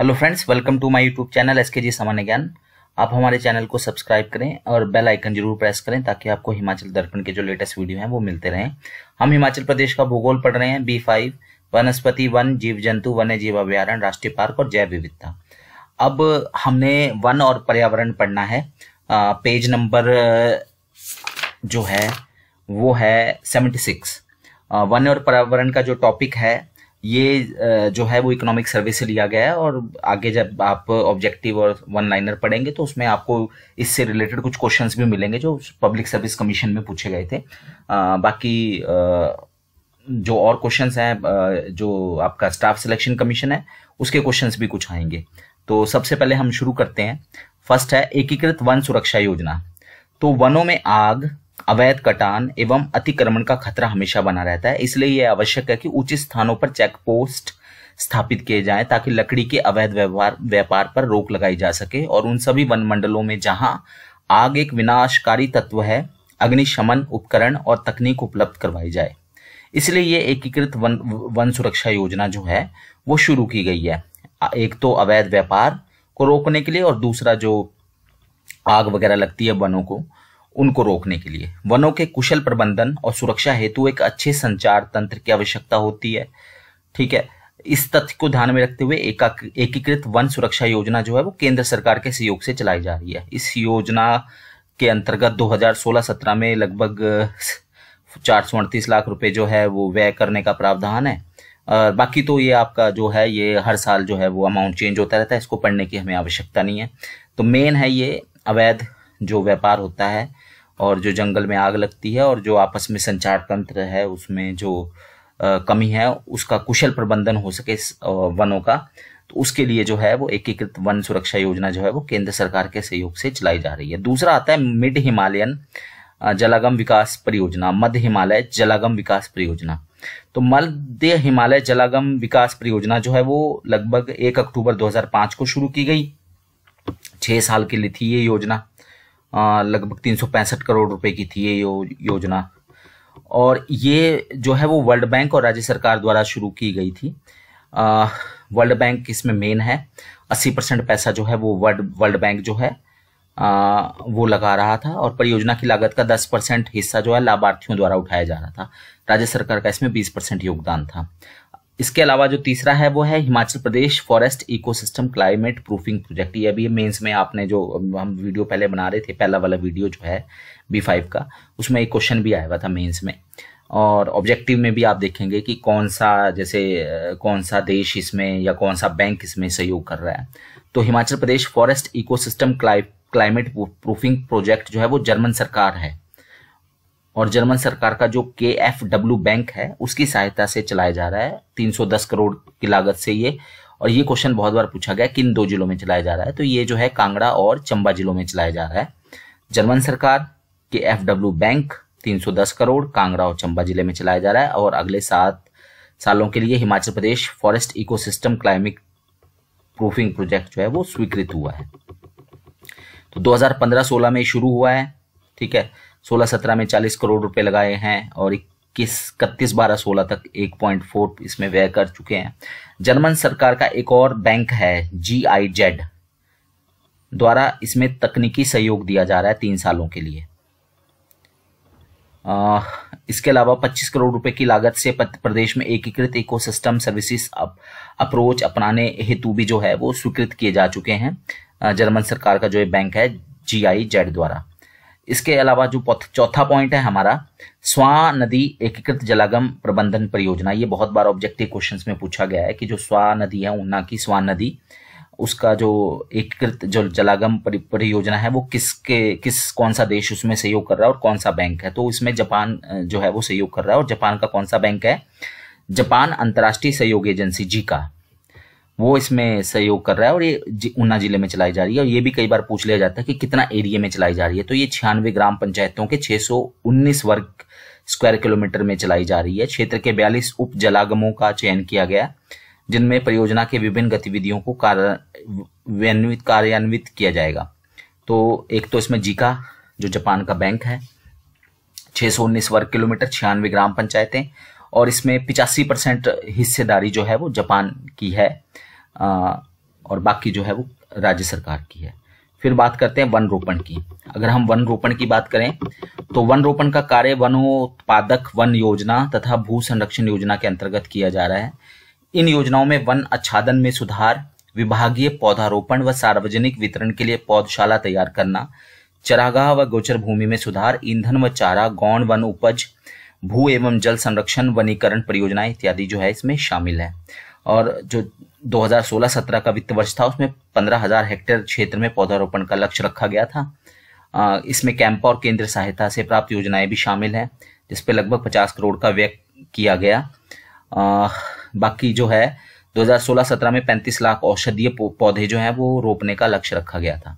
hello friends welcome to my YouTube channel S K G सामान्य ज्ञान आप हमारे चैनल को सब्सक्राइब करें और बेल आइकन जरूर प्रेस करें ताकि आपको हिमाचल दर्पण के जो लेटेस्ट वीडियो हैं वो मिलते रहें हम हिमाचल प्रदेश का भूगोल पढ़ रहे हैं बी फाइव वनस्पति वन जीव जंतु वन्य जीव अभ्यारण राष्ट्रीय पार्क और जैव विविधता अब हमने वन और पर्यावरण पढ़ना है आ, पेज नंबर जो है वो है सेवेंटी सिक्स वन और पर्यावरण का जो टॉपिक है ये जो है वो इकोनॉमिक सर्वे से लिया गया है और आगे जब आप ऑब्जेक्टिव और वन लाइनर पढ़ेंगे तो उसमें आपको इससे रिलेटेड कुछ क्वेश्चंस भी मिलेंगे जो पब्लिक सर्विस कमीशन में पूछे गए थे आ, बाकी आ, जो और क्वेश्चंस हैं जो आपका स्टाफ सिलेक्शन कमीशन है उसके क्वेश्चंस भी कुछ आएंगे तो सबसे पहले हम शुरू करते हैं फर्स्ट है एकीकृत वन सुरक्षा योजना तो वनों में आग अवैध कटान एवं अतिक्रमण का खतरा हमेशा बना रहता है इसलिए यह आवश्यक है कि उचित स्थानों पर चेक पोस्ट स्थापित किए जाएं ताकि लकड़ी के अवैध व्यापार व्यापार पर रोक लगाई जा सके और उन सभी वन मंडलों में जहां आग एक विनाशकारी तत्व है अग्निशमन उपकरण और तकनीक उपलब्ध करवाई जाए इसलिए ये एकीकृत वन वन सुरक्षा योजना जो है वो शुरू की गई है एक तो अवैध व्यापार को रोकने के लिए और दूसरा जो आग वगैरह लगती है वनों को उनको रोकने के लिए वनों के कुशल प्रबंधन और सुरक्षा हेतु एक अच्छे संचार तंत्र की आवश्यकता होती है ठीक है इस तथ्य को ध्यान में रखते हुए एकीकृत वन सुरक्षा योजना जो है वो केंद्र सरकार के सहयोग से चलाई जा रही है इस योजना के अंतर्गत 2016-17 में लगभग चार सौ अड़तीस लाख रुपए जो है वो व्यय करने का प्रावधान है और बाकी तो ये आपका जो है ये हर साल जो है वो अमाउंट चेंज होता रहता है इसको पढ़ने की हमें आवश्यकता नहीं है तो मेन है ये अवैध जो व्यापार होता है और जो जंगल में आग लगती है और जो आपस में संचार तंत्र है उसमें जो कमी है उसका कुशल प्रबंधन हो सके वनों का तो उसके लिए जो है वो एकीकृत वन सुरक्षा योजना जो है वो केंद्र सरकार के सहयोग से चलाई जा रही है दूसरा आता है मिड हिमालयन जलागम विकास परियोजना मध्य हिमालय जलागम विकास परियोजना तो मध्य हिमालय जलागम विकास परियोजना जो है वो लगभग एक अक्टूबर 2005 को शुरू की गई छह साल के लिए थी ये योजना लगभग तीन करोड़ रुपए की थी ये यो, योजना और ये जो है वो वर्ल्ड बैंक और राज्य सरकार द्वारा शुरू की गई थी वर्ल्ड बैंक इसमें मेन है 80 परसेंट पैसा जो है वो वर्ल्ड वर्ल्ड बैंक जो है आ, वो लगा रहा था और परियोजना की लागत का 10 परसेंट हिस्सा जो है लाभार्थियों द्वारा उठाया जा रहा था राज्य सरकार का इसमें 20 परसेंट योगदान था इसके अलावा जो तीसरा है वो है Himachal Pradesh forest ecosystem climate proofing project ये अभी मेंस में आपने जो हम वीडियो पहले बना रहे थे पहला वाला वीडियो जो है बी फाइव का उसमें एक क्वेश्चन भी आया हुआ था मेंस में और ऑब्जेक्टिव में भी आप देखेंगे कि कौन सा जैसे कौन सा देश इसमें या कौन सा बैंक इसमें सहयोग कर रहा है तो Himachal Pradesh forest ecosystem climate proofing project जो है वो जर्मन सरकार है और जर्मन सरकार का जो के एफ डब्ल्यू बैंक है उसकी सहायता से चलाया जा रहा है 310 करोड़ की लागत से ये और ये क्वेश्चन बहुत बार पूछा गया किन दो जिलों में चलाया जा रहा है तो ये जो है कांगड़ा और चंबा जिलों में चलाया जा रहा है जर्मन सरकार के F W bank 310 crore Kangra और चंबा जिले में चलाया जा रहा है और अगले सात सालों के लिए Himachal Pradesh forest ecosystem climate proofing project जो है वो स्वीकृत हुआ है तो 2015-16 में शुरू हुआ है ठीक है सोलह सत्रह में चालीस करोड़ रुपए लगाए हैं और इक्कीस इकतीस बारह सोलह तक एक पॉइंट फोर इसमें व्यय कर चुके हैं जर्मन सरकार का एक और बैंक है जी आई जेड द्वारा इसमें तकनीकी सहयोग दिया जा रहा है तीन सालों के लिए आ, इसके अलावा 25 करोड़ रुपए की लागत से प्रदेश में एकीकृत इकोसिस्टम सिस्टम अप, अप्रोच अपनाने हेतु भी जो है वो स्वीकृत किए जा चुके हैं जर्मन सरकार का जो बैंक है जी आई जेड द्वारा इसके अलावा जो चौथा पॉइंट है हमारा स्वा नदी एकीकृत जलागम प्रबंधन परियोजना ये बहुत बार ऑब्जेक्टिव क्वेश्चंस में पूछा गया है कि जो स्वा नदी है ऊना की स्वा नदी उसका जो एकीकृत जो जलागम परियोजना है वो किसके किस कौन सा देश उसमें सहयोग कर रहा है और कौन सा बैंक है तो इसमें जापान जो है वो सहयोग कर रहा है और जापान का कौन सा बैंक है जापान अंतर्राष्ट्रीय सहयोग एजेंसी जी का वो इसमें सहयोग कर रहा है और ये ऊना जिले में चलाई जा रही है और ये भी कई बार पूछ लिया जाता है कि कितना एरिया में चलाई जा रही है तो ये छियानवे ग्राम पंचायतों के छह वर्ग स्क्वायर किलोमीटर में चलाई जा रही है क्षेत्र के बयालीस उप जलागमों का चयन किया गया जिनमें परियोजना के विभिन्न गतिविधियों को कार्यान्वित कार्यान्वित किया जाएगा तो एक तो इसमें जीका जो जापान का बैंक है उन्नीस वर्ग किलोमीटर छियानवे ग्राम पंचायतें और इसमें पिचासी परसेंट हिस्सेदारी जो है वो जापान की है और बाकी जो है वो राज्य सरकार की है फिर बात करते हैं वन रोपण की अगर हम वन रोपण की बात करें तो वन रोपण का कार्य वनोत्पादक वन योजना तथा भू संरक्षण योजना के अंतर्गत किया जा रहा है इन योजनाओं में वन अच्छादन में सुधार विभागीय पौधारोपण व सार्वजनिक वितरण के लिए पौधशाला तैयार करना चरागाह व गोचर भूमि में सुधार ईंधन व चारा गौण वन उपज भू एवं जल संरक्षण वनीकरण परियोजनाएं इत्यादि जो है इसमें शामिल है और जो 2016-17 का वित्त वर्ष था उसमें 15,000 हेक्टेयर क्षेत्र में पौधारोपण का लक्ष्य रखा गया था इसमें कैंप और केंद्र सहायता से प्राप्त योजनाएं भी शामिल हैं जिसपे लगभग 50 करोड़ का व्यय किया गया बाकी जो है 2016-17 में 35 लाख औषधीय पौधे जो हैं वो रोपने का लक्ष्य रखा गया था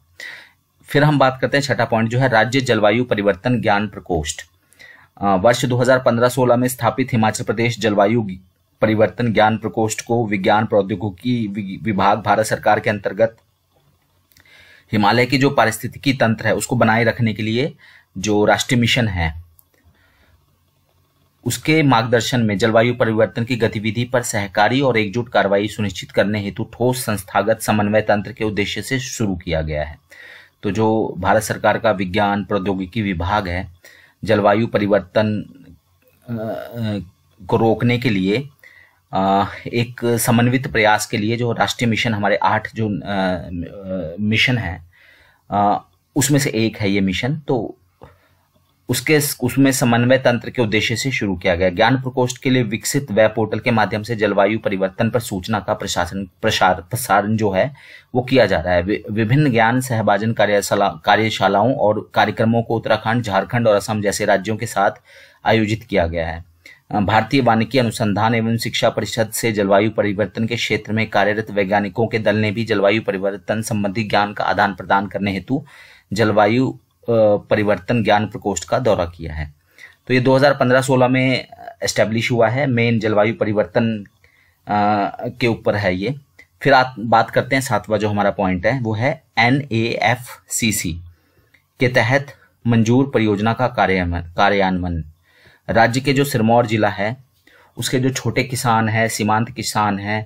फिर हम बात करते हैं छठा पॉइंट जो है राज्य जलवायु परिवर्तन ज्ञान प्रकोष्ठ वर्ष 2015-16 में स्थापित हिमाचल प्रदेश जलवायु परिवर्तन ज्ञान प्रकोष्ठ को विज्ञान प्रौद्योगिकी विभाग भारत सरकार के अंतर्गत हिमालय की जो पारिस्थितिकी तंत्र है उसको बनाए रखने के लिए जो राष्ट्रीय मिशन है उसके मार्गदर्शन में जलवायु परिवर्तन की गतिविधि पर सहकारी और एकजुट कार्रवाई सुनिश्चित करने हेतु ठोस संस्थागत समन्वय तंत्र के उद्देश्य से शुरू किया गया है तो जो भारत सरकार का विज्ञान प्रौद्योगिकी विभाग है जलवायु परिवर्तन को रोकने के लिए एक समन्वित प्रयास के लिए जो राष्ट्रीय मिशन हमारे आठ जो मिशन है उसमें से एक है ये मिशन तो उसके उसमें समन्वय तंत्र के उद्देश्य से शुरू किया गया ज्ञान प्रकोष्ठ के लिए विकसित वेब पोर्टल के माध्यम से जलवायु परिवर्तन पर सूचना का प्रशासन प्रसार प्रसारण जो है वो किया जा रहा है विभिन्न ज्ञान सहभाजन कार्यशाला कार्यशालाओं और कार्यक्रमों को उत्तराखंड झारखंड और असम जैसे राज्यों के साथ आयोजित किया गया है भारतीय वानिकी अनुसंधान एवं शिक्षा परिषद से जलवायु परिवर्तन के क्षेत्र में कार्यरत वैज्ञानिकों के दल ने भी जलवायु परिवर्तन संबंधी ज्ञान का आदान प्रदान करने हेतु जलवायु परिवर्तन ज्ञान प्रकोष्ठ का दौरा किया है तो ये 2015-16 में एस्टेब्लिश हुआ है मेन जलवायु परिवर्तन के ऊपर है ये फिर आप बात करते हैं सातवां जो हमारा पॉइंट है वो है एन के तहत मंजूर परियोजना का कार्यान्वयन राज्य के जो सिरमौर जिला है उसके जो छोटे किसान हैं सीमांत किसान हैं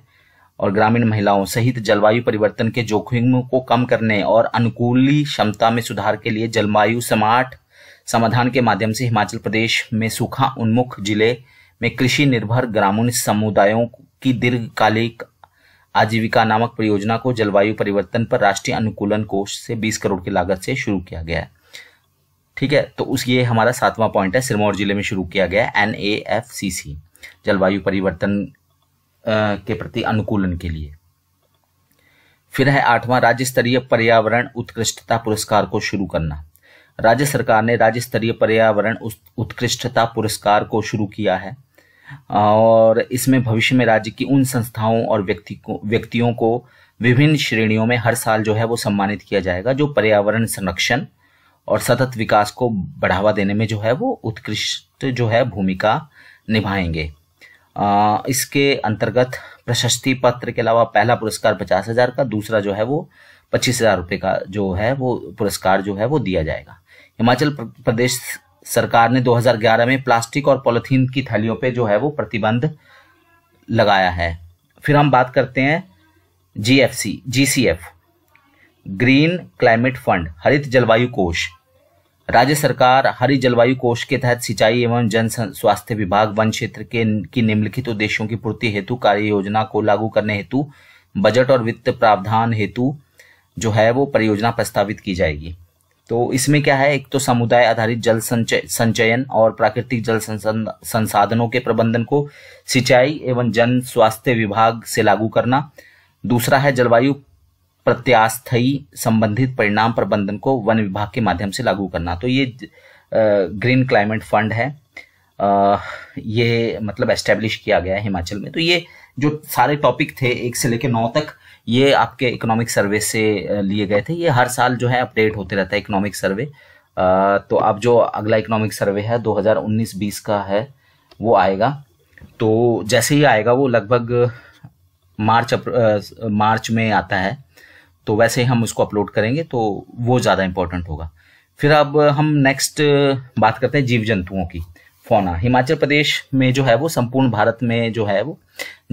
और ग्रामीण महिलाओं सहित जलवायु परिवर्तन के जोखिमों को कम करने और अनुकूली क्षमता में सुधार के लिए जलवायु समाट समाधान के माध्यम से हिमाचल प्रदेश में सूखा उन्मुख जिले में कृषि निर्भर ग्रामीण समुदायों की दीर्घकालिक आजीविका नामक परियोजना को जलवायु परिवर्तन पर राष्ट्रीय अनुकूलन कोष से 20 करोड़ की लागत से शुरू किया गया है ठीक है तो उस ये हमारा सातवां पॉइंट है सिरमौर जिले में शुरू किया गया एन ए एफ सी सी जलवायु परिवर्तन के प्रति अनुकूलन के लिए फिर है आठवां राज्य स्तरीय पर्यावरण उत्कृष्टता पुरस्कार को शुरू करना राज्य सरकार ने राज्य स्तरीय पर्यावरण उत्कृष्टता पुरस्कार को शुरू किया है और इसमें भविष्य में राज्य की उन संस्थाओं और व्यक्ति को व्यक्तियों को विभिन्न श्रेणियों में हर साल जो है वो सम्मानित किया जाएगा जो पर्यावरण संरक्षण और सतत विकास को बढ़ावा देने में जो है वो उत्कृष्ट जो है भूमिका निभाएंगे आ, इसके अंतर्गत प्रशस्ति पत्र के अलावा पहला पुरस्कार पचास हजार का दूसरा जो है वो पच्चीस हजार रुपये का जो है वो पुरस्कार जो है वो दिया जाएगा हिमाचल प्रदेश सरकार ने 2011 में प्लास्टिक और पॉलीथीन की थैलियों पे जो है वो प्रतिबंध लगाया है फिर हम बात करते हैं GFC GCF green climate fund हरित जलवायु कोष राज्य सरकार हरित जलवायु कोष के तहत सिंचाई एवं जन स्वास्थ्य विभाग वन क्षेत्र के की निम्नलिखित उद्देश्यों की पूर्ति हेतु कार्य योजना को लागू करने हेतु बजट और वित्त प्रावधान हेतु जो है वो परियोजना प्रस्तावित की जाएगी तो इसमें क्या है एक तो समुदाय आधारित जल संचय संचयन और प्राकृतिक जल संसाधनों के प्रबंधन को सिंचाई एवं जन स्वास्थ्य विभाग से लागू करना दूसरा है जलवायु प्रत्यास्थयी संबंधित परिणाम प्रबंधन को वन विभाग के माध्यम से लागू करना तो ये ग्रीन क्लाइमेट फंड है ये मतलब एस्टेब्लिश किया गया है हिमाचल में तो ये जो सारे टॉपिक थे एक से लेकर नौ तक ये आपके इकोनॉमिक सर्वे से लिए गए थे ये हर साल जो है अपडेट होते रहता है इकोनॉमिक सर्वे तो अब जो अगला इकोनॉमिक सर्वे है 2019-20 का है वो आएगा तो जैसे ही आएगा वो लगभग मार्च मार्च में आता है तो वैसे हम उसको अपलोड करेंगे तो वो ज़्यादा इंपॉर्टेंट होगा फिर अब हम नेक्स्ट बात करते हैं जीव जंतुओं की फौना हिमाचल प्रदेश में जो है वो संपूर्ण भारत में जो है वो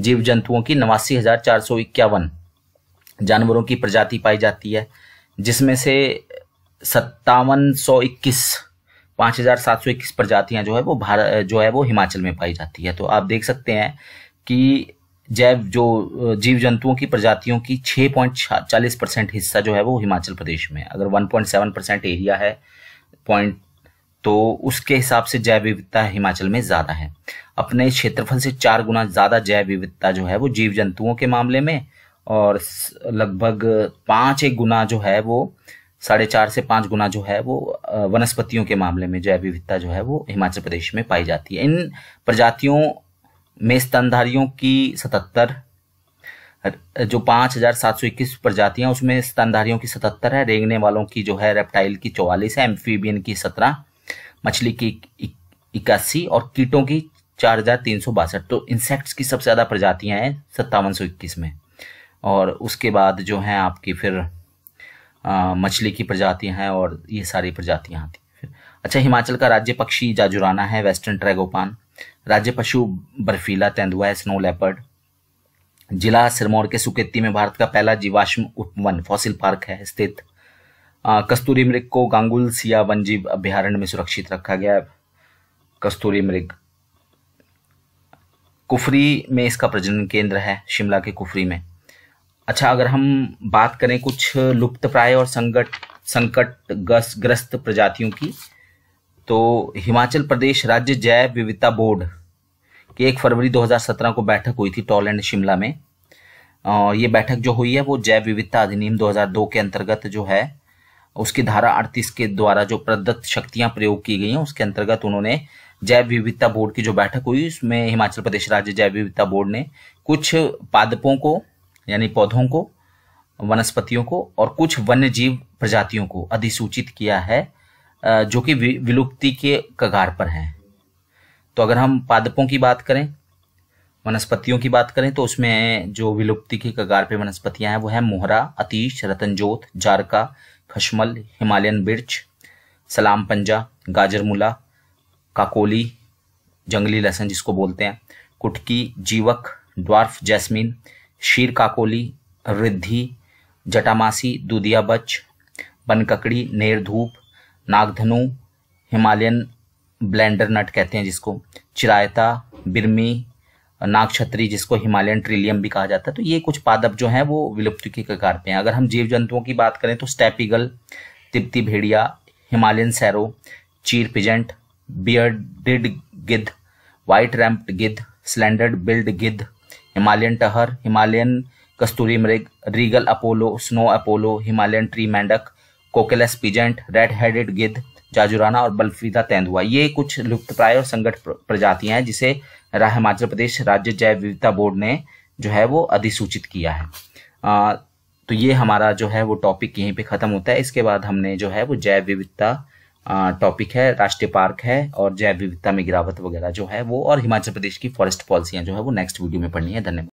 जीव जंतुओं की नवासी हज़ार चार सौ इक्यावन जानवरों की प्रजाति पाई जाती है जिसमें से सत्तावन सौ इक्कीस पाँच हज़ार सात सौ इक्कीस प्रजातियाँ जो है वो भारत जो है वो हिमाचल में पाई जाती है तो आप देख सकते हैं कि जैव जो जीव जंतुओं की प्रजातियों की 6.40 परसेंट हिस्सा जो है वो हिमाचल प्रदेश में अगर 1.7 परसेंट एरिया है पॉइंट तो उसके हिसाब से जैव विविधता हिमाचल में ज़्यादा है अपने क्षेत्रफल से चार गुना ज़्यादा जैव विविधता जो है वो जीव जंतुओं के मामले में और लगभग पाँच एक गुना जो है वो साढ़े चार से पाँच गुना जो है वो वनस्पतियों के मामले में जैव विविधता जो है वो हिमाचल प्रदेश में पाई जाती है इन प्रजातियों में स्तनधारियों की सतहत्तर जो पाँच हजार सात सौ इक्कीस प्रजातियां उसमें स्तनधारियों की सतहत्तर है रेंगने वालों की जो है रेप्टाइल की चौवालीस है एम्फीबियन की सत्रह मछली की इक्यासी और कीटों की चार हजार तीन सौ बासठ तो इंसेक्ट्स की सबसे ज़्यादा प्रजातियां हैं सत्तावन सौ इक्कीस में और उसके बाद जो हैं आपकी फिर मछली की प्रजातियां हैं और ये सारी प्रजातियां आती हैं फिर अच्छा हिमाचल का राज्य पक्षी जाजुराना है वेस्टर्न ट्रैगोपान राज्य पशु बर्फीला तेंदुआ है स्नो लेपर्ड जिला सिरमौर के सुकेती में भारत का पहला जीवाश्म उपवन फॉसिल पार्क है स्थित कस्तूरी मृग को गांगुल सिया वनजीव अभ्यारण्य में सुरक्षित रखा गया है कस्तूरी मृग कुफरी में इसका प्रजनन केंद्र है शिमला के कुफरी में अच्छा अगर हम बात करें कुछ लुप्त प्राय और संकट संकट ग्रस्त प्रजातियों की तो हिमाचल प्रदेश राज्य जैव विविधता बोर्ड की एक फरवरी 2017 को बैठक हुई थी टॉल एंड शिमला में ये बैठक जो हुई है वो जैव विविधता अधिनियम 2002 के अंतर्गत जो है उसकी धारा अड़तीस के द्वारा जो प्रदत्त शक्तियां प्रयोग की गई हैं उसके अंतर्गत उन्होंने जैव विविधता बोर्ड की जो बैठक हुई उसमें हिमाचल प्रदेश राज्य जैव विविधता बोर्ड ने कुछ पादपों को यानी पौधों को वनस्पतियों को और कुछ वन्य जीव प्रजातियों को अधिसूचित किया है जो कि विलुप्ति के कगार पर हैं तो अगर हम पादपों की बात करें वनस्पतियों की बात करें तो उसमें जो विलुप्ति के कगार पे वनस्पतियां हैं वो है मोहरा अतीश रतनजोत जारका खशमल हिमालयन बिर्च सलाम पंजा गाजरमूला काकोली जंगली लहसन जिसको बोलते हैं कुटकी जीवक ड्वार्फ जैस्मिन शीर काकोली रिद्धि जटामासी दूधिया बच बनककड़ी नेरधूप नागधनु हिमालयन ब्लेंडर नट कहते हैं जिसको चिरायता बिरमी नागक्षत्री जिसको हिमालयन ट्रिलियम भी कहा जाता है तो ये कुछ पादप जो हैं वो विलुप्त के कगार पे हैं अगर हम जीव जंतुओं की बात करें तो स्टैपिगल तिब्बती भेड़िया Himalayan serow cheer pheasant bearded गिद्ध वाइट रैम्प्ड गिद्ध स्लैंडर्ड बिल्ड गिद्ध हिमालयन टहर हिमालयन कस्तूरी मृग regal apollo snow apollo Himalayan tree मेंढक कोकेलेस पिजेंट रेड हेडेड गिद्ध जाजुराना और बल्फीदा तेंदुआ ये कुछ लुप्त प्राय और संगठ प्रजातियां हैं जिसे हिमाचल प्रदेश राज्य जैव विविधता बोर्ड ने जो है वो अधिसूचित किया है आ, तो ये हमारा जो है वो टॉपिक यहीं पे ख़त्म होता है इसके बाद हमने जो है वो जैव विविधता टॉपिक है राष्ट्रीय पार्क है और जैव विविधता में गिरावट वगैरह जो है वो और हिमाचल प्रदेश की फॉरेस्ट पॉलिसियाँ जो है वो नेक्स्ट वीडियो में पढ़नी है धन्यवाद